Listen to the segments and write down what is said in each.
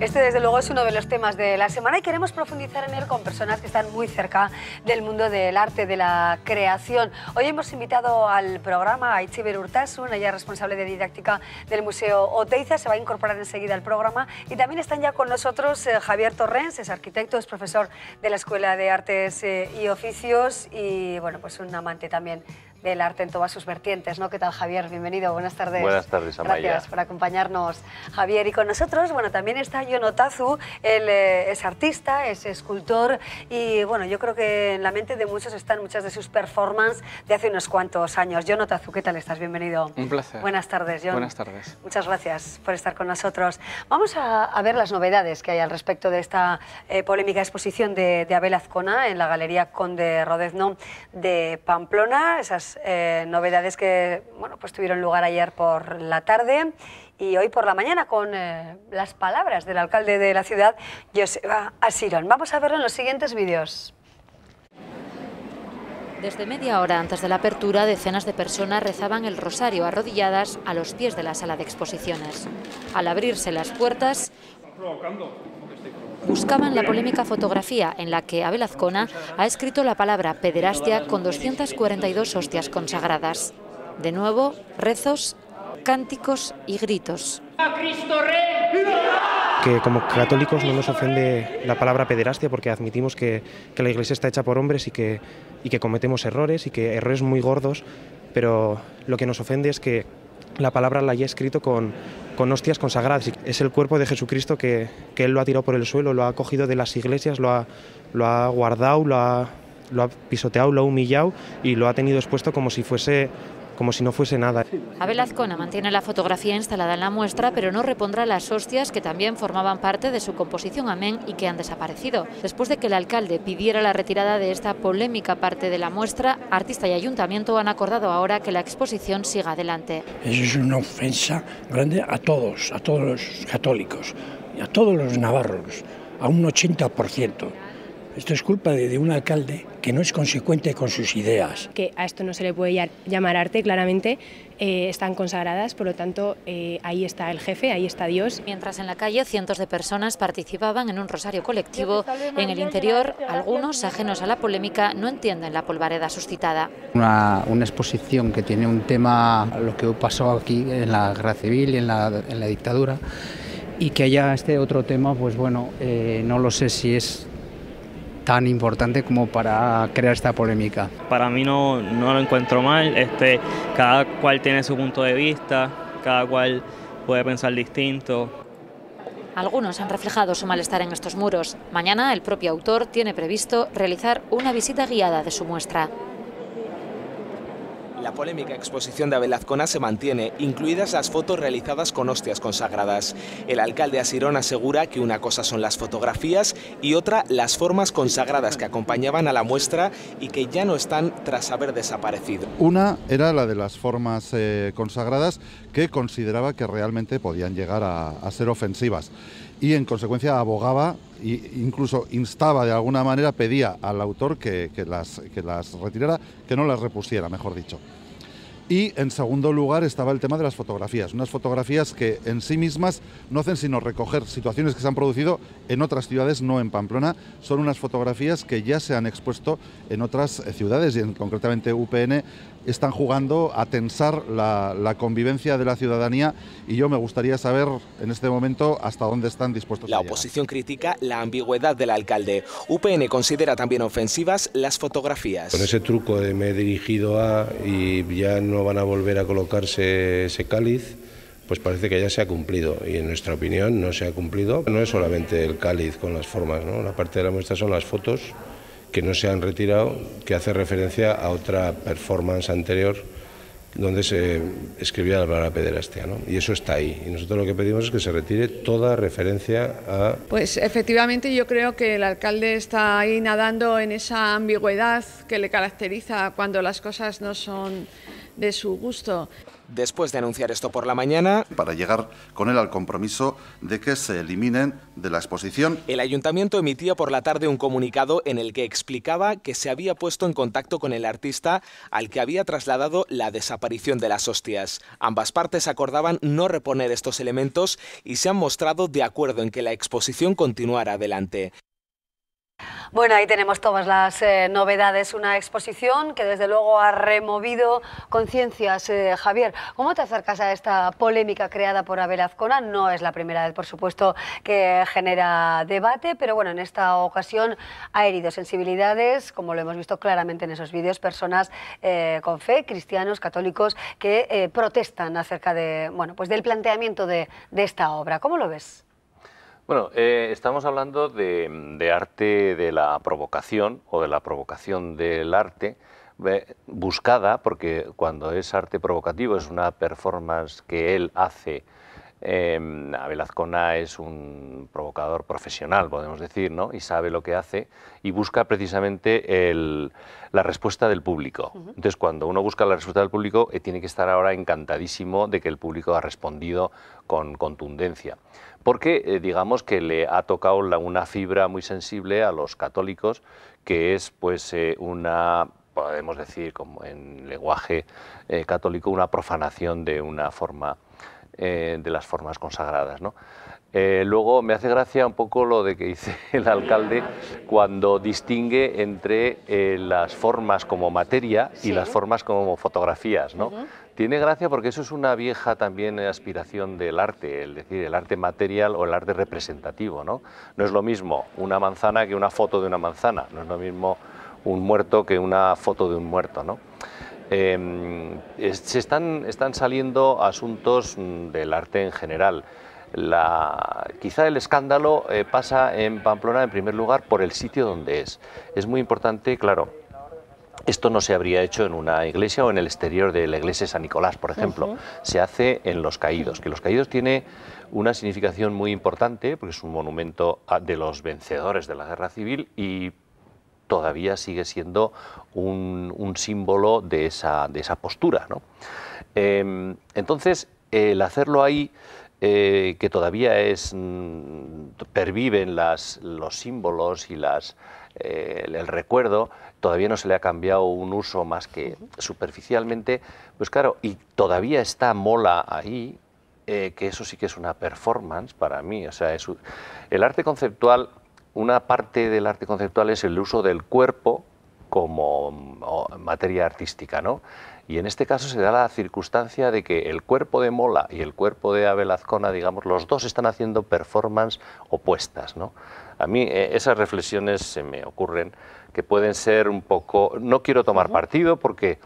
Este, desde luego, es uno de los temas de la semana y queremos profundizar en él con personas que están muy cerca del mundo del arte, de la creación. Hoy hemos invitado al programa a Itziber Urtasun, ella es responsable de didáctica del Museo Oteiza, se va a incorporar enseguida al programa. Y también están ya con nosotros eh, Javier Torrens, es arquitecto, es profesor de la Escuela de Artes eh, y Oficios y, bueno, pues un amante también del arte en todas sus vertientes. ¿no? ¿Qué tal, Javier? Bienvenido, buenas tardes. Buenas tardes, Gracias por acompañarnos, Javier. Y con nosotros, bueno, también está Yonotazu, él eh, es artista, es escultor y, bueno, yo creo que en la mente de muchos están muchas de sus performances de hace unos cuantos años. Yonotazu, ¿qué tal estás? Bienvenido. Un placer. Buenas tardes, John. Buenas tardes. Muchas gracias por estar con nosotros. Vamos a, ver las novedades que hay al respecto de esta eh, polémica exposición de, de Abel Azcona en la Galería Conde Rodezno de Pamplona, esas eh, novedades que bueno, pues tuvieron lugar ayer por la tarde y hoy por la mañana con eh, las palabras del alcalde de la ciudad, Joseba Asirón. Vamos a verlo en los siguientes vídeos. Desde media hora antes de la apertura, decenas de personas rezaban el rosario arrodilladas a los pies de la sala de exposiciones. Al abrirse las puertas, buscaban la polémica fotografía en la que Abel Azcona ha escrito la palabra pederastia con 242 hostias consagradas. De nuevo, rezos, cánticos y gritos. Que como católicos no nos ofende la palabra pederastia porque admitimos que, la Iglesia está hecha por hombres y que, y que cometemos errores y que errores muy gordos, pero lo que nos ofende es que la palabra la haya escrito con, con hostias consagradas. Es el cuerpo de Jesucristo que, Él lo ha tirado por el suelo, lo ha cogido de las iglesias, lo ha, lo ha guardado, lo ha lo ha pisoteado, lo ha humillado y lo ha tenido expuesto como si fuese como si no fuese nada. Abel Azcona mantiene la fotografía instalada en la muestra, pero no repondrá las hostias que también formaban parte de su composición Amén y que han desaparecido. Después de que el alcalde pidiera la retirada de esta polémica parte de la muestra, artista y ayuntamiento han acordado ahora que la exposición siga adelante. es una ofensa grande a todos, a todos los católicos y a todos los navarros, a un 80%. Esto es culpa de, un alcalde que no es consecuente con sus ideas. Que a esto no se le puede llamar arte, claramente eh, están consagradas, por lo tanto eh, ahí está el jefe, ahí está Dios. Mientras en la calle cientos de personas participaban en un rosario colectivo, en el interior algunos, ajenos a la polémica, no entienden la polvareda suscitada. Una, exposición que tiene un tema, lo que pasó aquí en la guerra civil y en la, dictadura, y que haya este otro tema, pues bueno, eh, no lo sé si es tan importante como para crear esta polémica. Para mí no, no lo encuentro mal, este, cada cual tiene su punto de vista, cada cual puede pensar distinto. Algunos han reflejado su malestar en estos muros. Mañana el propio autor tiene previsto realizar una visita guiada de su muestra. La polémica exposición de Abelazcona se mantiene, incluidas las fotos realizadas con hostias consagradas. El alcalde Asirón asegura que una cosa son las fotografías y otra las formas consagradas que acompañaban a la muestra y que ya no están tras haber desaparecido. Una era la de las formas eh, consagradas que consideraba que realmente podían llegar a ser ofensivas y en consecuencia abogaba incluso instaba de alguna manera, pedía al autor que, que las retirara, que no las repusiera, mejor dicho. Y en segundo lugar estaba el tema de las fotografías, unas fotografías que en sí mismas no hacen sino recoger situaciones que se han producido en otras ciudades, no en Pamplona, son unas fotografías que ya se han expuesto en otras eh, ciudades y en, concretamente UPN están jugando a tensar la, convivencia de la ciudadanía y yo me gustaría saber en este momento hasta dónde están dispuestos. La oposición critica la ambigüedad del alcalde. UPN considera también ofensivas las fotografías. Con ese truco de me he dirigido a y no van a volver a colocarse ese cáliz, pues parece que ya se ha cumplido y en nuestra opinión no se ha cumplido. No es solamente el cáliz con las formas, ¿no? la parte de la muestra son las fotos que no se han retirado, que hace referencia a otra performance anterior donde se escribía la palabra pederastia, ¿no? Y eso está ahí. Y nosotros lo que pedimos es que se retire toda referencia a... Pues efectivamente yo creo que el alcalde está ahí nadando en esa ambigüedad que le caracteriza cuando las cosas no son de su gusto. Después de anunciar esto por la mañana... Para llegar con él al compromiso de que se eliminen de la exposición. El ayuntamiento emitía por la tarde un comunicado en el que explicaba que se había puesto en contacto con el artista al que había trasladado la desaparición de las hostias. Ambas partes acordaban no reponer estos elementos y se han mostrado de acuerdo en que la exposición continuara adelante. Bueno, ahí tenemos todas las eh, novedades. Una exposición que desde luego ha removido conciencias. Eh, Javier, ¿cómo te acercas a esta polémica creada por Abel Azcona? No es la primera vez, por supuesto, que genera debate, pero bueno, en esta ocasión ha herido sensibilidades, como lo hemos visto claramente en esos vídeos, personas eh, con fe, cristianos, católicos, que protestan acerca de, bueno, pues del planteamiento de esta obra. ¿Cómo lo ves? Bueno, eh, estamos hablando de, arte de la provocación o de la provocación del arte eh, buscada, porque cuando es arte provocativo es una performance que él hace eh, Abel es un provocador profesional, podemos decir, ¿no? y sabe lo que hace y busca precisamente la respuesta del público. Entonces, cuando uno busca la respuesta del público, eh, tiene que estar ahora encantadísimo de que el público ha respondido con contundencia. Porque eh, digamos que le ha tocado una fibra muy sensible a los católicos, que es pues eh, una podemos decir, como en lenguaje católico, una profanación de una forma eh, de las formas consagradas. Eh, luego me hace gracia un poco lo de que dice el alcalde cuando distingue entre eh, las formas como materia y las formas como fotografías. ¿no? Tiene gracia porque eso es una vieja también aspiración del arte, es decir, el arte material o el arte representativo. ¿no? no es lo mismo una manzana que una foto de una manzana, no es lo mismo un muerto que una foto de un muerto. ¿no? Em, se están, están saliendo asuntos mm, del arte en general. La, quizá el escándalo eh, pasa en Pamplona en primer lugar por el sitio donde es. Es muy importante, claro, esto no se habría hecho en una iglesia o en el exterior de la iglesia de San Nicolás, por ejemplo. Se hace en Los Caídos, que Los Caídos tiene una significación muy importante porque es un monumento de los vencedores de la guerra civil y todavía sigue siendo un, símbolo de esa, de esa postura. ¿no? Em, entonces, el hacerlo ahí... Eh, que todavía es mm, perviven los símbolos y las, eh, el, recuerdo, todavía no se le ha cambiado un uso más que superficialmente, pues claro, y todavía está mola ahí, eh, que eso sí que es una performance para mí, o sea, es, el arte conceptual una parte del arte conceptual es el uso del cuerpo como materia artística, ¿no? Y en este caso se da la circunstancia de que el cuerpo de Mola y el cuerpo de Abel digamos, los dos están haciendo performance opuestas, ¿no? A mí eh, esas reflexiones se me ocurren que pueden ser un poco... No quiero tomar partido porque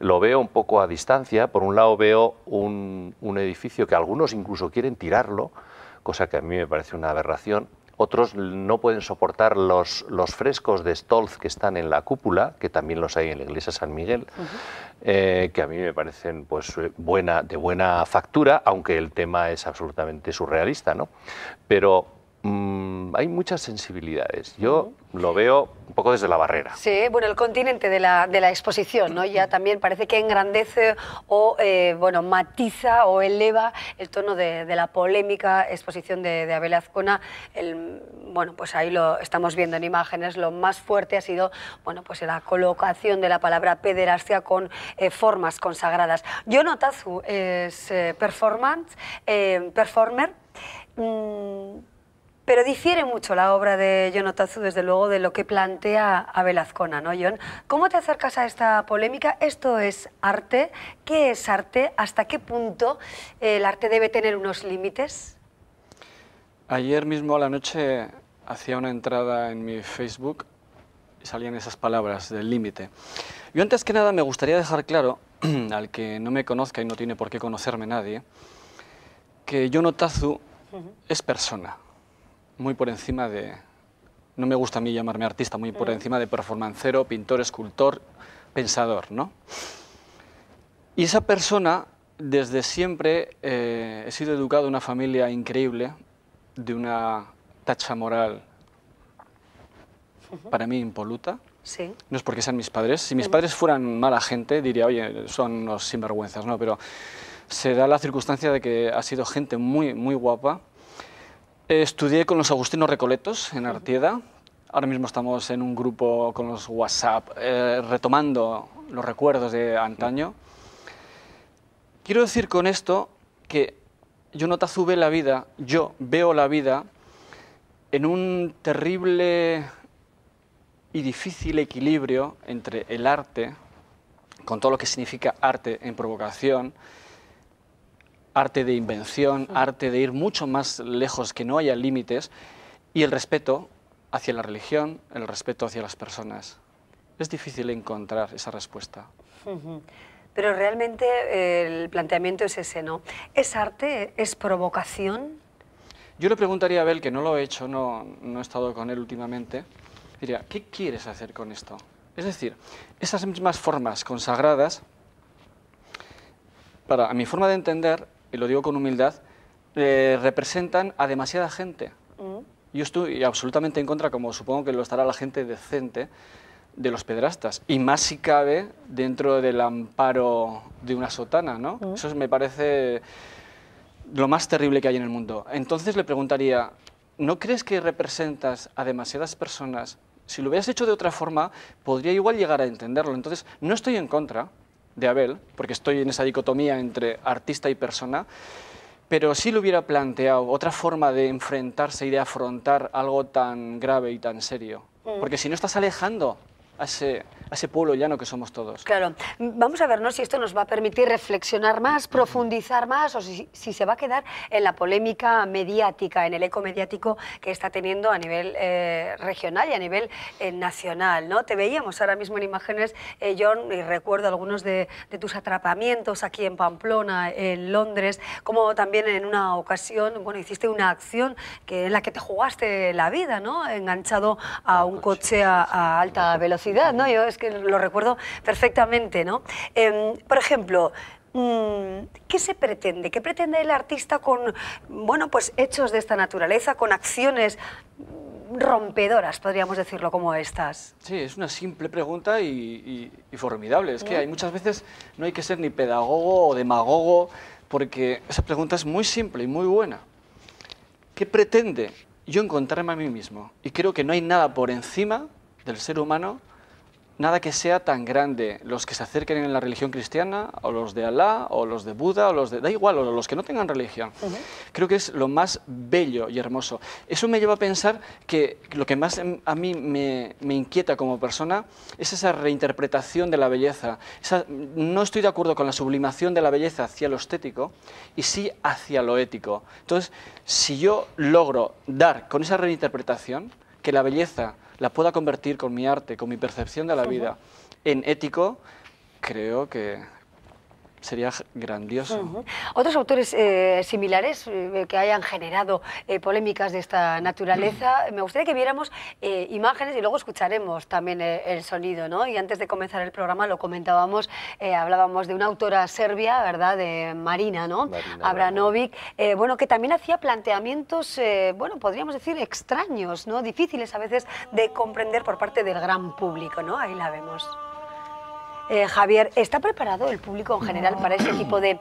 lo veo un poco a distancia. Por un lado veo un, un edificio que algunos incluso quieren tirarlo, cosa que a mí me parece una aberración, otros no pueden soportar los, los frescos de Stolz que están en la cúpula, que también los hay en la iglesia San Miguel, eh, que a mí me parecen pues, eh, buena, de buena factura, aunque el tema es absolutamente surrealista. ¿no? Pero mm, hay muchas sensibilidades. Yo lo veo un poco desde la barrera. Sí, bueno, el continente de la, exposición, ¿no? Ya también parece que engrandece o, eh, bueno, matiza o eleva el tono de, la polémica exposición de, Abel Azcona. bueno, pues ahí lo estamos viendo en imágenes. Lo más fuerte ha sido, bueno, pues la colocación de la palabra pederastia con eh, formas consagradas. Yo NotaZu es eh, performance, performer. Mm, pero difiere mucho la obra de John desde luego, de lo que plantea a ¿no, John? ¿Cómo te acercas a esta polémica? ¿Esto es arte? ¿Qué es arte? ¿Hasta qué punto eh, el arte debe tener unos límites? Ayer mismo a la noche hacía una entrada en mi Facebook y salían esas palabras del límite. Yo antes que nada me gustaría dejar claro, al que no me conozca y no tiene por qué conocerme nadie, que John es persona muy por encima de... No me gusta a mí llamarme artista, muy por mm. encima de performancero, pintor, escultor, pensador, ¿no? Y esa persona, desde siempre, eh, he sido educado en una familia increíble, de una tacha moral para mí impoluta. Sí. No es porque sean mis padres. Si mis mm. padres fueran mala gente, diría, oye, son unos sinvergüenzas, ¿no? Pero se da la circunstancia de que ha sido gente muy, muy guapa estudié con los agustinos recoletos en Artieda. Ahora mismo estamos en un grupo con los WhatsApp eh, retomando los recuerdos de antaño. Quiero decir con esto que yo no tazube la vida, yo veo la vida en un terrible y difícil equilibrio entre el arte, con todo lo que significa arte en provocación, arte de invención, arte de ir mucho más lejos, que no haya límites, y el respeto hacia la religión, el respeto hacia las personas. Es difícil encontrar esa respuesta. Pero realmente eh, el planteamiento es ese, ¿no? ¿Es arte? ¿Es provocación? Yo le preguntaría a Abel, que no lo he hecho, no, no he estado con él últimamente, diría, ¿qué quieres hacer con esto? Es decir, esas mismas formas consagradas, para a mi forma de entender, y lo digo con humildad, eh, representan a demasiada gente. Mm. Yo estoy absolutamente en contra, como supongo que lo estará la gente decente, de los pedrastas. Y más si cabe dentro del amparo de una sotana, ¿no? Mm. Eso me parece lo más terrible que hay en el mundo. Entonces le preguntaría, ¿no crees que representas a demasiadas personas? Si lo hubieras hecho de otra forma, podría igual llegar a entenderlo. Entonces, no estoy en contra, de Abel, porque estoy en esa dicotomía entre artista y persona, pero sí le hubiera planteado otra forma de enfrentarse y de afrontar algo tan grave y tan serio. Mm. Porque si no estás alejando a ese, pueblo llano que somos todos. Claro. Vamos a vernos si esto nos va a permitir reflexionar más, mm. profundizar más, o si, se va a quedar en la polémica mediática, en el eco mediático que está teniendo a nivel eh, regional y a nivel eh, nacional. ¿no? Te veíamos ahora mismo en imágenes, eh, John, y recuerdo algunos de, tus atrapamientos aquí en Pamplona, en Londres, como también en una ocasión, bueno, hiciste una acción que, en la que te jugaste la vida, ¿no? enganchado a un coche a alta velocidad. Yo es que lo recuerdo perfectamente, ¿no? Em, por ejemplo, mm, ¿Qué se pretende? ¿Qué pretende el artista con bueno, pues hechos de esta naturaleza, con acciones rompedoras, podríamos decirlo, como estas? Sí, es una simple pregunta y, y formidable. Es que hay muchas veces no hay que ser ni pedagogo o demagogo, porque esa pregunta es muy simple y muy buena. ¿Qué pretende yo encontrarme a mí mismo? Y creo que no hay nada por encima del ser humano nada que sea tan grande. Los que se acerquen en la religión cristiana, o los de Alá, o los de Buda, o los de... Da igual, o los que no tengan religión. Creo que es lo más bello y hermoso. Eso me lleva a pensar que lo que más em, a mí me, inquieta como persona es esa reinterpretación de la belleza. no estoy de acuerdo con la sublimación de la belleza hacia lo estético, y sí hacia lo ético. Entonces, si yo logro dar con esa reinterpretación que la belleza las pueda convertir con mi arte, con mi percepción de la vida, en ético, creo que sería grandioso. ¿Otros autores eh, similares eh, que hayan generado eh, polémicas de esta naturaleza? Me gustaría que viéramos imágenes y luego escucharemos también el sonido, ¿no? Y antes de comenzar el programa lo comentábamos, hablábamos de una autora serbia, ¿verdad? De Marina, ¿no? Abranovic, bueno, que también hacía planteamientos, bueno, podríamos decir extraños, ¿no? Difíciles a veces de comprender por parte del gran público, ¿no? Ahí la vemos. Eh, Javier, ¿está preparado el público en general para ese tipo de,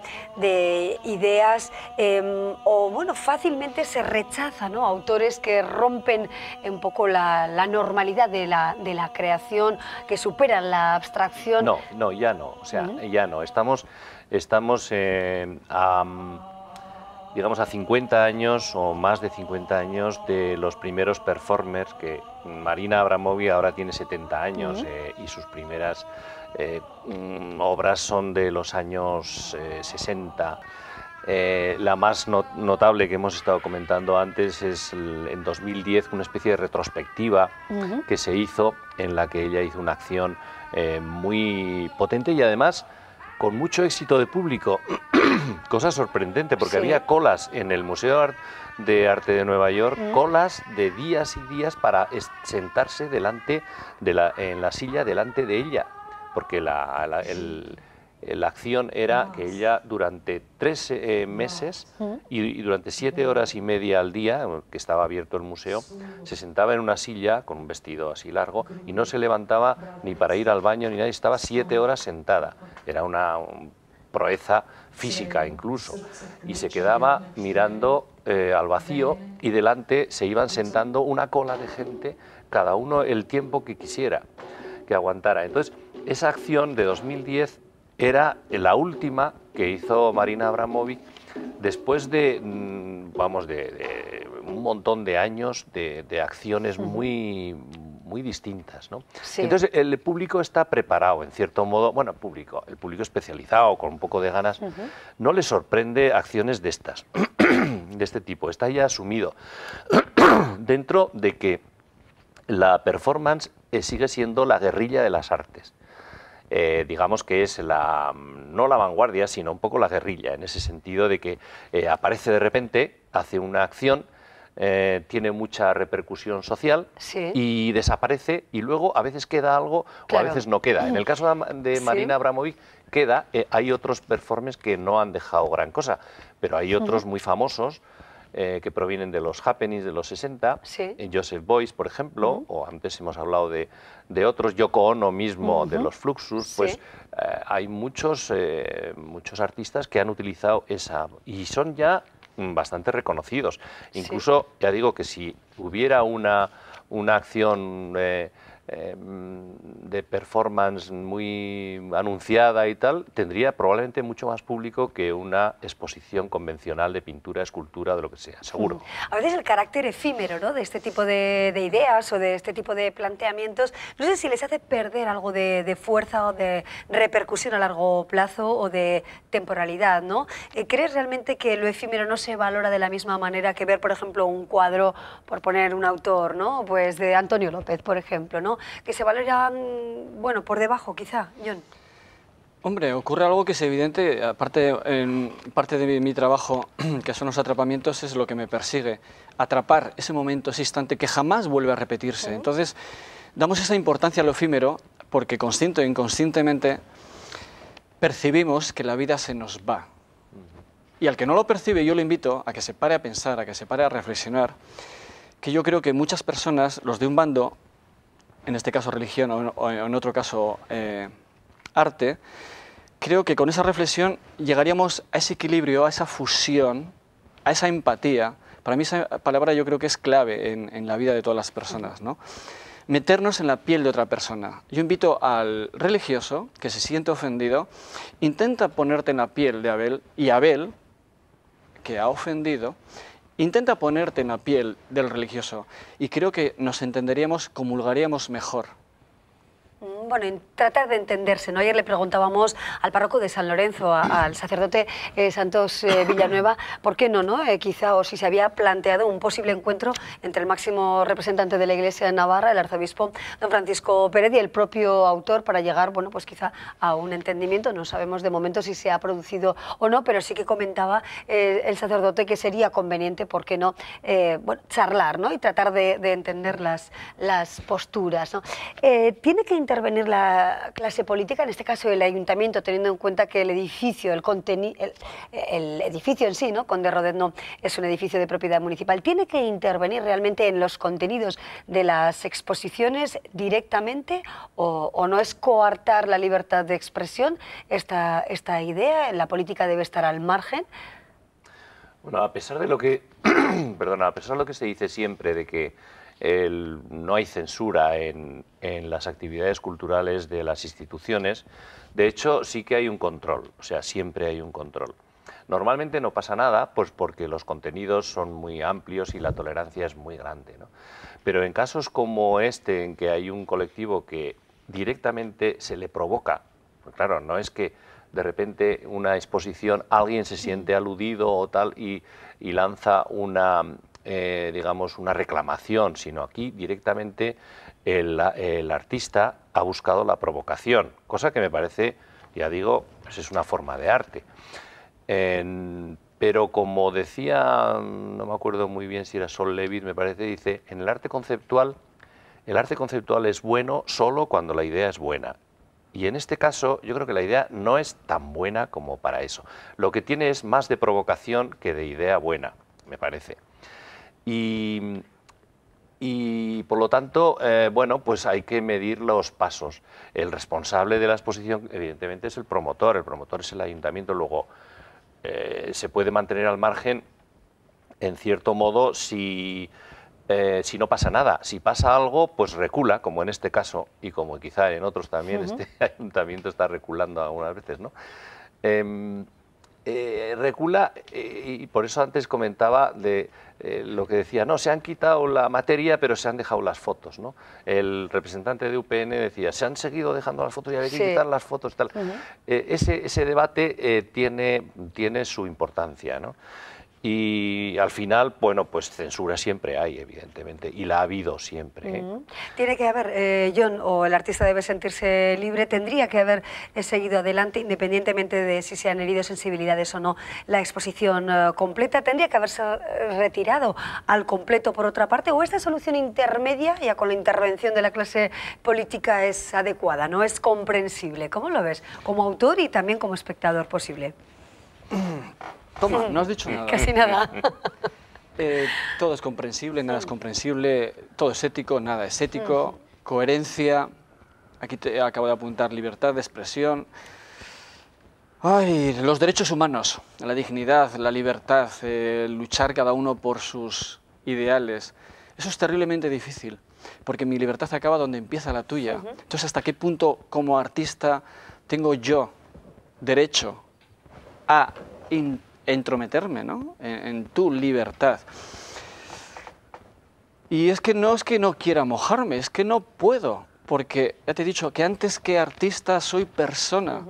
ideas? Em, o bueno, fácilmente se rechaza ¿no? autores que rompen un poco la, normalidad de la, creación, que superan la abstracción. No, no, ya no. O sea, ya no. Estamos, estamos eh, digamos, a 50 años o más de 50 años de los primeros performers, que Marina Abramovi ahora tiene 70 años eh, y sus primeras eh, mm, obras son de los años 60. Eh, la más notable que hemos estado comentando antes es en 2010 una especie de retrospectiva que se hizo en la que ella hizo una acción muy potente y además con mucho éxito de público, cosa sorprendente, porque había colas en el Museo de Arte de Nueva York, colas de días y días para sentarse delante de la, en la silla delante de ella, porque la, el, eh, la acción era que ella durante tres eh, meses y, durante siete horas y media al día, eh, que estaba abierto el museo, se sentaba en una silla con un vestido así largo y no se levantaba ni para ir al baño ni nada, estaba siete horas sentada. Era una proeza física incluso. Y se quedaba mirando al vacío y delante se iban sentando una cola de gente, cada uno el tiempo que quisiera que aguantara. Entonces, esa acción de 2010 era la última que hizo Marina Abramovic después de, mm, vamos, de, un montón de años de, acciones muy, muy distintas. ¿no? Entonces el público está preparado, en cierto modo, bueno, público, el público especializado, con un poco de ganas, no le sorprende acciones de estas, de este tipo, está ya asumido dentro de que la performance eh, sigue siendo la guerrilla de las artes. Eh, digamos que es la, no la vanguardia, sino un poco la guerrilla, en ese sentido de que eh, aparece de repente, hace una acción, eh, tiene mucha repercusión social y desaparece y luego a veces queda algo o a veces no queda. En el caso de, Marina Abramovic queda, hay otros performances que no han dejado gran cosa, pero hay otros muy famosos eh, que provienen de los happenings de los 60, eh, Joseph Boyce, por ejemplo, o antes hemos hablado de, de otros, Yoko Ono mismo de los Fluxus, pues eh, hay muchos, muchos artistas que han utilizado esa y son ya mm, bastante reconocidos. Incluso, ya digo que si hubiera una, una acción... Em, de performance muy anunciada y tal, tendría probablemente mucho más público que una exposición convencional de pintura, escultura, de lo que sea, seguro. A veces el carácter efímero ¿no? de este tipo de, ideas o de este tipo de planteamientos, no sé si les hace perder algo de, de fuerza o de repercusión a largo plazo o de temporalidad. ¿no? Eh, ¿Crees realmente que lo efímero no se valora de la misma manera que ver, por ejemplo, un cuadro, por poner un autor, ¿no? pues de Antonio López, por ejemplo, ¿no? que se valoran, bueno, por debajo quizá, John. Hombre, ocurre algo que es evidente, aparte en parte de mi, trabajo, que son los atrapamientos, es lo que me persigue. Atrapar ese momento, ese instante que jamás vuelve a repetirse. Entonces, damos esa importancia al efímero porque consciente e inconscientemente percibimos que la vida se nos va. Y al que no lo percibe, yo le invito a que se pare a pensar, a que se pare a reflexionar, que yo creo que muchas personas, los de un bando, en este caso religión o en, otro caso eh, arte, creo que con esa reflexión llegaríamos a ese equilibrio, a esa fusión, a esa empatía. Para mí esa palabra yo creo que es clave en, en la vida de todas las personas. ¿no? meternos en la piel de otra persona. Yo invito al religioso que se siente ofendido, intenta ponerte en la piel de Abel y Abel, que ha ofendido, Intenta ponerte en la piel del religioso y creo que nos entenderíamos, comulgaríamos mejor. Mm, bueno, en tratar de entenderse. ¿no? Ayer le preguntábamos al párroco de San Lorenzo, al sacerdote eh, Santos eh, Villanueva, ¿por qué no? no? Eh, quizá o si se había planteado un posible encuentro entre el máximo representante de la Iglesia de Navarra, el arzobispo don Francisco Pérez y el propio autor para llegar, bueno, pues quizá a un entendimiento. No sabemos de momento si se ha producido o no, pero sí que comentaba el sacerdote que sería conveniente, ¿por qué no? charlar ¿no? y tratar de, entender las, las posturas. tiene que intervenir la clase política, en este caso el ayuntamiento, teniendo en cuenta que el edificio, el, contenido, el, edificio en sí, ¿no? Conde Rodetno, es un edificio de propiedad municipal, tiene que intervenir realmente en los contenidos de las exposiciones directamente o, o no es coartar la libertad de expresión esta, esta idea, la política debe estar al margen. Bueno, a pesar de lo que, perdona, a pesar de lo que se dice siempre de que no hay censura en, las actividades culturales de las instituciones. De hecho, sí que hay un control, o sea, siempre hay un control. Normalmente no pasa nada, pues porque los contenidos son muy amplios y la tolerancia es muy grande. Pero en casos como este, en que hay un colectivo que directamente se le provoca, pues claro, no es que de repente una exposición, alguien se siente aludido o tal y lanza una, eh, digamos, una reclamación, sino aquí directamente el, artista ha buscado la provocación, cosa que me parece, ya digo, pues es una forma de arte. pero como decía, no me acuerdo muy bien si era Sol Levit, me parece, dice, en el arte conceptual, el arte conceptual es bueno solo cuando la idea es buena. Y en este caso yo creo que la idea no es tan buena como para eso. Lo que tiene es más de provocación que de idea buena, me parece. Y, y por lo tanto, eh, bueno, pues hay que medir los pasos. El responsable de la exposición, evidentemente, es el promotor, el promotor es el ayuntamiento, luego eh, se puede mantener al margen, en cierto modo, eh, si... no pasa nada. Si pasa algo, pues recula, como en este caso y como quizá en otros también, este ayuntamiento está reculando algunas veces, ¿no? Em, eh, regula, eh, y por eso antes comentaba de eh, lo que decía, no, se han quitado la materia, pero se han dejado las fotos, ¿no? El representante de UPN decía, se han seguido dejando las fotos y había que quitar las fotos, tal. Eh, ese, debate tiene, tiene su importancia, ¿no? Y al final, bueno, pues censura siempre hay, evidentemente, y la ha habido siempre. ¿eh? Tiene que haber, eh, John, o el artista debe sentirse libre, tendría que haber eh, seguido adelante, independientemente de si se han herido sensibilidades o no, la exposición completa, tendría que haberse retirado al completo por otra parte, o esta solución intermedia, ya con la intervención de la clase política, es adecuada, no es comprensible. ¿Cómo lo ves? Como autor y también como espectador posible. Toma, no has dicho nada. Casi nada. Eh, todo es comprensible, nada es comprensible, todo es ético, nada es ético, coherencia, aquí te acabo de apuntar libertad de expresión. Ay, los derechos humanos, la dignidad, la libertad, luchar cada uno por sus ideales. Eso es terriblemente difícil, porque mi libertad acaba donde empieza la tuya. Entonces, ¿hasta qué punto como artista tengo yo derecho a entrometerme ¿no? en, tu libertad. Y es que no es que no quiera mojarme, es que no puedo, porque ya te he dicho que antes que artista soy persona.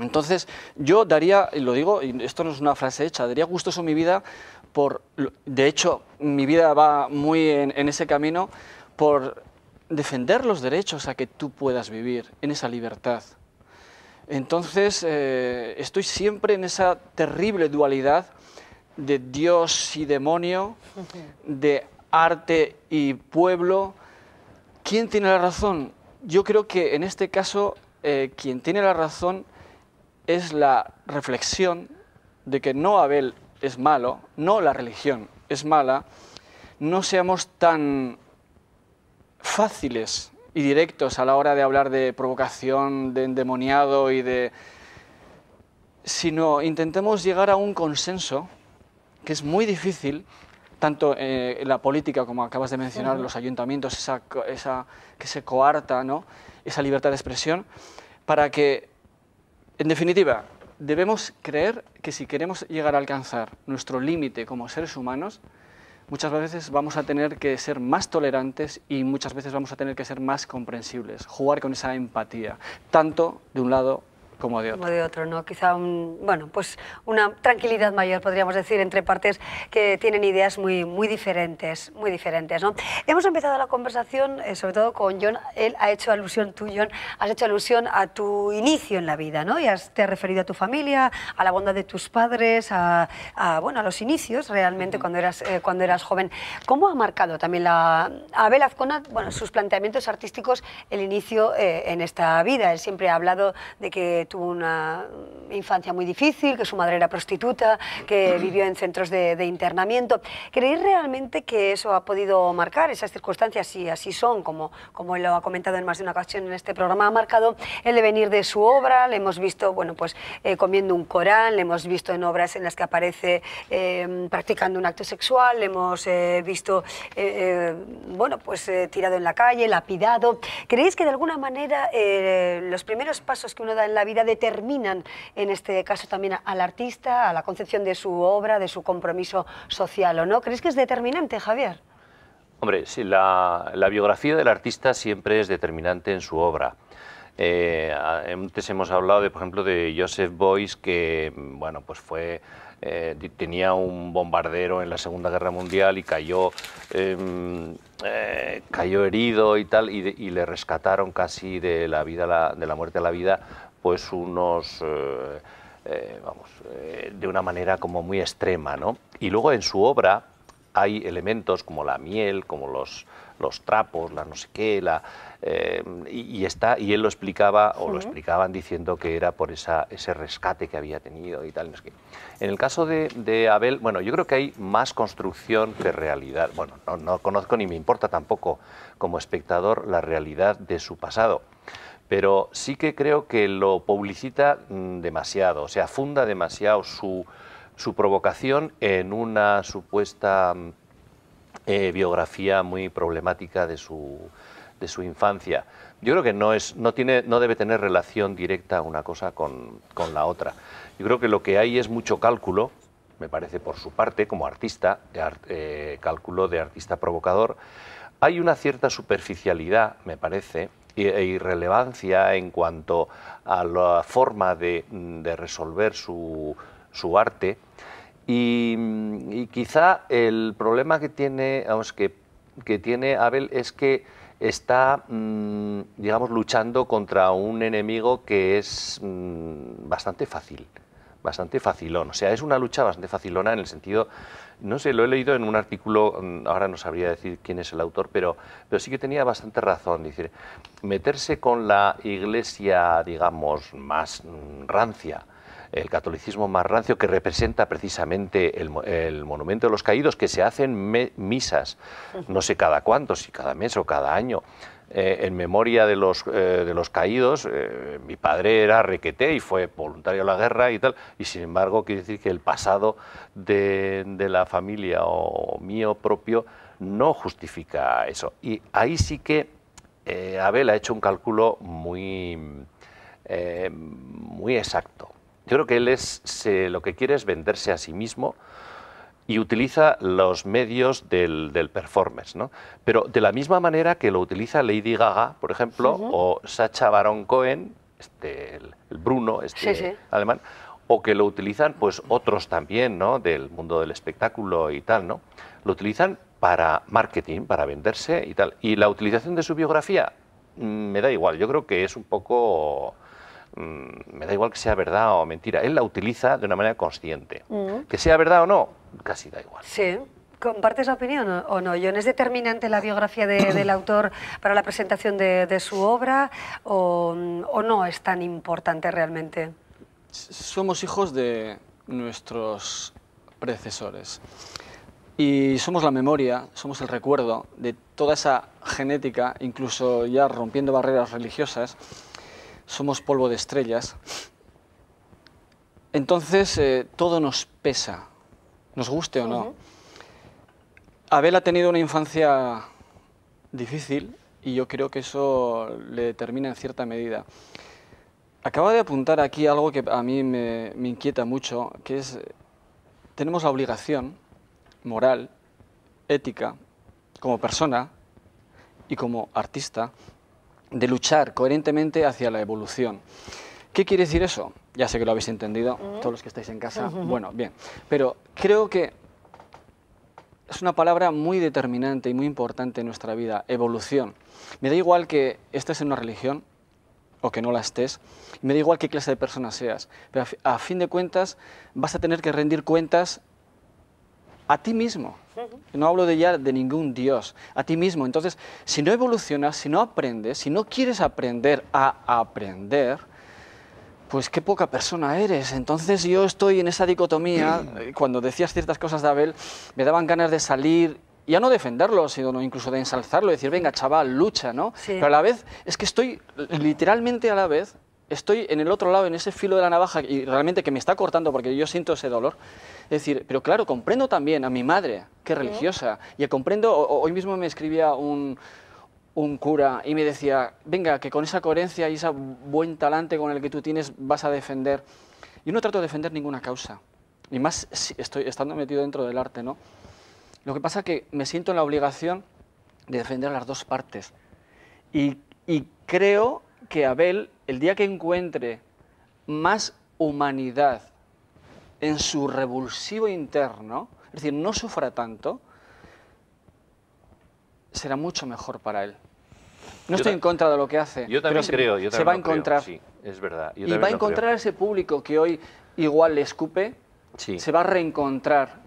Entonces, yo daría, y lo digo, y esto no es una frase hecha, daría gustoso mi vida por, de hecho, mi vida va muy en, en, ese camino por defender los derechos a que tú puedas vivir en esa libertad. Entonces eh, estoy siempre en esa terrible dualidad de Dios y demonio, de arte y pueblo. ¿Quién tiene la razón? Yo creo que en este caso eh, quien tiene la razón es la reflexión de que no Abel es malo, no la religión es mala, no seamos tan fáciles y directos a la hora de hablar de provocación, de endemoniado y de... sino intentemos llegar a un consenso que es muy difícil, tanto eh, en la política como acabas de mencionar, los ayuntamientos, esa, esa, que se coarta ¿no? esa libertad de expresión, para que, en definitiva, debemos creer que si queremos llegar a alcanzar nuestro límite como seres humanos, muchas veces vamos a tener que ser más tolerantes y muchas veces vamos a tener que ser más comprensibles, jugar con esa empatía, tanto de un lado como de otro. ¿no? Quizá un, bueno, pues una tranquilidad mayor, podríamos decir, entre partes que tienen ideas muy, muy diferentes, muy diferentes, ¿no? Hemos empezado la conversación, eh, sobre todo con John, él ha hecho alusión, tú, John, has hecho alusión a tu inicio en la vida, ¿no? Y te has referido a tu familia, a la bondad de tus padres, a, bueno, a los inicios realmente cuando eras, eh, cuando eras joven. ¿Cómo ha marcado también la, a Abel bueno, sus planteamientos artísticos, el inicio eh, en esta vida? Él siempre ha hablado de que tuvo una infancia muy difícil, que su madre era prostituta, que vivió en centros de, internamiento. ¿Creéis realmente que eso ha podido marcar esas circunstancias, Y así son, como, como lo ha comentado en más de una ocasión en este programa, ha marcado el devenir de su obra? Le hemos visto, bueno, pues eh, comiendo un Corán, le hemos visto en obras en las que aparece eh, practicando un acto sexual, le hemos eh, visto, bueno, pues tirado en la calle, lapidado. ¿Creéis que de alguna manera los primeros pasos que uno da en la vida determinan, en este caso también al artista, a la concepción de su obra, de su compromiso social o no. ¿Crees que es determinante, Javier? Hombre, sí, la, biografía del artista siempre es determinante en su obra. Eh, antes hemos hablado, de, por ejemplo, de Joseph Beuys, que bueno, pues fue, eh, tenía un bombardero en la Segunda Guerra Mundial y cayó, em, eh, cayó herido y tal, y, le rescataron casi de la, vida de la muerte a la vida pues unos... Eh, eh, vamos, eh, de una manera como muy extrema, ¿no? Y luego en su obra hay elementos como la miel, como los, los trapos, la no sé qué, la, y, está, y él lo explicaba, o lo explicaban diciendo que era por esa, ese rescate que había tenido y tal. En el caso de, Abel, bueno, yo creo que hay más construcción que realidad. Bueno, no, no conozco ni me importa tampoco como espectador la realidad de su pasado pero sí que creo que lo publicita mm, demasiado, o sea, funda demasiado su, provocación en una supuesta mm, eh, biografía muy problemática de su, de su infancia. Yo creo que no, es, no, tiene, no debe tener relación directa una cosa con, con la otra. Yo creo que lo que hay es mucho cálculo, me parece por su parte, como artista, eh, cálculo de artista provocador. Hay una cierta superficialidad, me parece, e irrelevancia en cuanto a la forma de, mm, resolver su, arte. Mm, y, quizá el problema que tiene, que, tiene Abel es que está, mm, digamos, luchando contra un enemigo que es bastante fácil, bastante facilón. O sea, es una lucha bastante facilona en el sentido no sé, lo he leído en un artículo, mm, ahora no sabría decir quién es el autor, pero, pero sí que tenía bastante razón. Decir, meterse con la iglesia, digamos, más mm, rancia, el catolicismo más rancio que representa precisamente el, monumento de los caídos, que se hacen misas, no sé cada cuánto, si cada mes o cada año. Eh, en memoria de los, eh, de los caídos, eh, mi padre era requeté y fue voluntario a la guerra y tal, y sin embargo quiere decir que el pasado de, la familia o, mío propio no justifica eso. Y ahí sí que Abel ha hecho un cálculo muy, muy exacto. Yo creo que él es, lo que quiere es venderse a sí mismo, y utiliza los medios del, del, performance, ¿no? Pero de la misma manera que lo utiliza Lady Gaga, por ejemplo, o Sacha Baron Cohen, este, el, Bruno, este alemán, o que lo utilizan pues otros también, ¿no? Del mundo del espectáculo y tal, ¿no? Lo utilizan para marketing, para venderse y tal. Y la utilización de su biografía mm, me da igual. Yo creo que es un poco Mm, me da igual que sea verdad o mentira, él la utiliza de una manera consciente. Mm. Que sea verdad o no, casi da igual. Sí. ¿Compartes la opinión o no, no ¿Es determinante la biografía del autor para la presentación de, su obra o, o, no es tan importante realmente? Somos hijos de nuestros predecesores y somos la memoria, somos el recuerdo de toda esa genética, incluso ya rompiendo barreras religiosas, somos polvo de estrellas, entonces eh, todo nos pesa, nos guste o no. Abel ha tenido una infancia difícil y yo creo que eso le determina en cierta medida. Acaba de apuntar aquí algo que a mí me, me inquieta mucho, que es, tenemos la obligación moral, ética, como persona y como artista, de luchar coherentemente hacia la evolución. ¿Qué quiere decir eso? Ya sé que lo habéis entendido, todos los que estáis en casa. Bueno, bien. Pero creo que es una palabra muy determinante y muy importante en nuestra vida, evolución. Me da igual que estés en una religión o que no la estés, me da igual qué clase de persona seas, pero a fin de cuentas vas a tener que rendir cuentas a ti mismo. No hablo de ya de ningún Dios, a ti mismo. Entonces, si no evolucionas, si no aprendes, si no quieres aprender a aprender, pues qué poca persona eres. Entonces yo estoy en esa dicotomía, cuando decías ciertas cosas de Abel, me daban ganas de salir ya no defenderlo, sino incluso de ensalzarlo, decir, venga, chaval, lucha, ¿no? Pero a la vez, es que estoy literalmente a la vez estoy en el otro lado, en ese filo de la navaja, y realmente que me está cortando porque yo siento ese dolor. Es decir, pero claro, comprendo también a mi madre, que es religiosa, y comprendo, hoy mismo me escribía un, un cura y me decía, venga, que con esa coherencia y ese buen talante con el que tú tienes vas a defender. Yo no trato de defender ninguna causa, y más estoy estando metido dentro del arte, ¿no? Lo que pasa es que me siento en la obligación de defender las dos partes. Y, y creo que Abel el día que encuentre más humanidad en su revulsivo interno, es decir, no sufra tanto, será mucho mejor para él. No estoy en contra de lo que hace. Yo también pero creo, yo también se va a encontrar. es verdad. y va a encontrar ese público que hoy igual le escupe, se va a reencontrar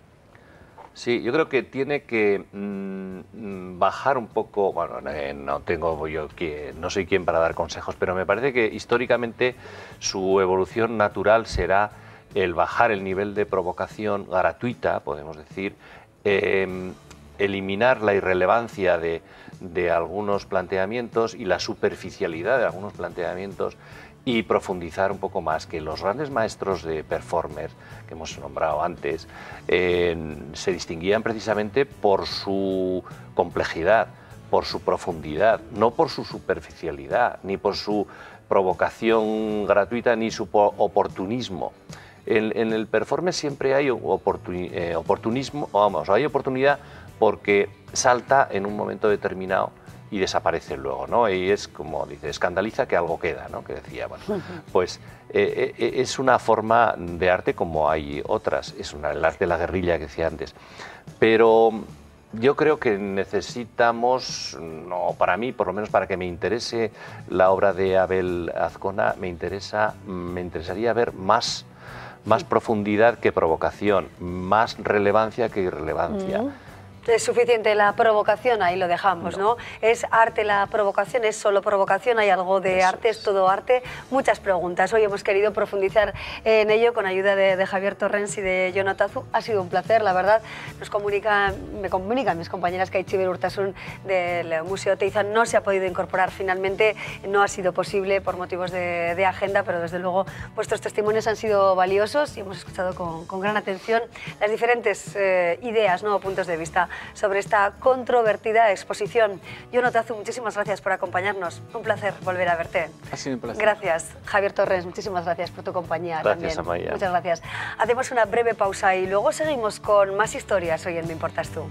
Sí, yo creo que tiene que mm, bajar un poco, bueno, eh, no tengo yo que no soy quien para dar consejos, pero me parece que históricamente su evolución natural será el bajar el nivel de provocación gratuita, podemos decir, em, eliminar la irrelevancia de algunos planteamientos y la superficialidad de algunos planteamientos y profundizar un poco más, que los grandes maestros de performer que hemos nombrado antes eh, se distinguían precisamente por su complejidad, por su profundidad, no por su superficialidad, ni por su provocación gratuita, ni su oportunismo. En, el performer siempre hay eh, oportunismo, vamos, hay oportunidad porque salta en un momento determinado y desaparece luego, ¿no? Y es como dice, escandaliza que algo queda, ¿no? Que decía, bueno, pues eh, eh, es una forma de arte como hay otras, es una, el arte de la guerrilla que decía antes, pero yo creo que necesitamos, no para mí, por lo menos para que me interese la obra de Abel Azcona, me interesa, me interesaría ver más, más profundidad que provocación, más relevancia que irrelevancia. Mm es suficiente la provocación, ahí lo dejamos, ¿no? Es arte la provocación, es solo provocación, hay algo de arte, es. todo arte. Muchas preguntas. Hoy hemos querido profundizar en ello con ayuda de, Javier Torrens y de Jonatazu. Ha sido un placer, la verdad. Nos comunica, me comunican mis compañeras que Chibel Urtasun del Museo Teiza no se ha podido incorporar finalmente, no ha sido posible por motivos de, agenda, pero desde luego vuestros testimonios han sido valiosos y hemos escuchado con, gran atención las diferentes eh, ideas, ¿no? puntos de vista sobre esta controvertida exposición. Yo hace muchísimas gracias por acompañarnos. Un placer volver a verte. Ha sido un placer. Gracias. Javier Torres, muchísimas gracias por tu compañía también. Muchas gracias. Hacemos una breve pausa y luego seguimos con más historias hoy en Me Importas Tú.